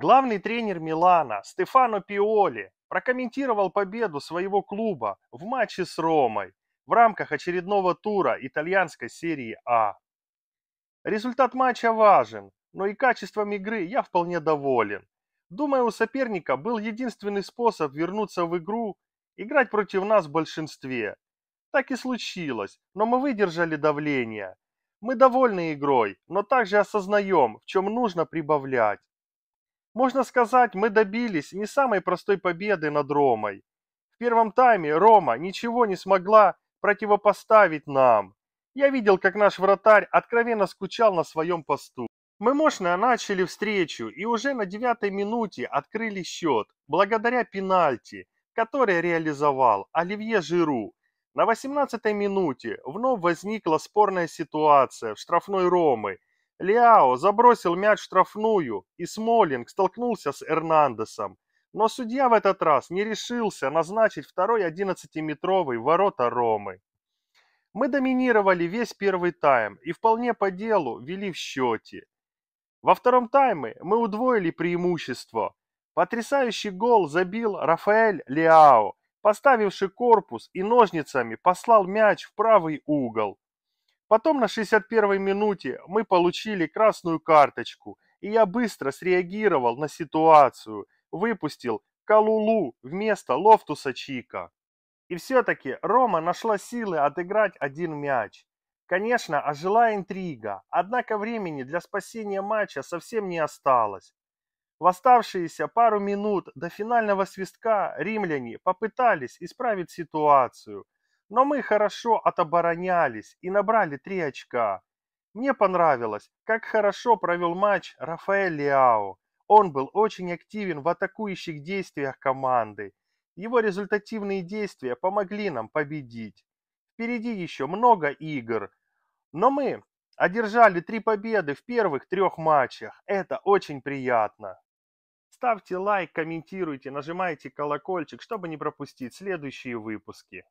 Главный тренер Милана Стефано Пиоли прокомментировал победу своего клуба в матче с Ромой в рамках очередного тура итальянской серии А. Результат матча важен, но и качеством игры я вполне доволен. Думаю, у соперника был единственный способ вернуться в игру, играть против нас в большинстве. Так и случилось, но мы выдержали давление. Мы довольны игрой, но также осознаем, в чем нужно прибавлять. Можно сказать, мы добились не самой простой победы над Ромой. В первом тайме Рома ничего не смогла противопоставить нам. Я видел, как наш вратарь откровенно скучал на своем посту. Мы мощно начали встречу и уже на девятой минуте открыли счет благодаря пенальти, который реализовал Оливье Жиру. На 18-й минуте вновь возникла спорная ситуация в штрафной Ромы – Лиао забросил мяч в штрафную, и Смолинг столкнулся с Эрнандесом. Но судья в этот раз не решился назначить второй 11-метровый ворота Ромы. Мы доминировали весь первый тайм и вполне по делу вели в счете. Во втором тайме мы удвоили преимущество. Потрясающий гол забил Рафаэль Лиао, поставивший корпус и ножницами послал мяч в правый угол. Потом на 61-й минуте мы получили красную карточку, и я быстро среагировал на ситуацию, выпустил Калулу вместо Лофтуса Чика. И все-таки Рома нашла силы отыграть один мяч. Конечно, ожила интрига, однако времени для спасения матча совсем не осталось. В оставшиеся пару минут до финального свистка римляне попытались исправить ситуацию – но мы хорошо отоборонялись и набрали три очка. Мне понравилось, как хорошо провел матч Рафаэль Лиао. Он был очень активен в атакующих действиях команды. Его результативные действия помогли нам победить. Впереди еще много игр. Но мы одержали три победы в первых трех матчах. Это очень приятно. Ставьте лайк, комментируйте, нажимайте колокольчик, чтобы не пропустить следующие выпуски.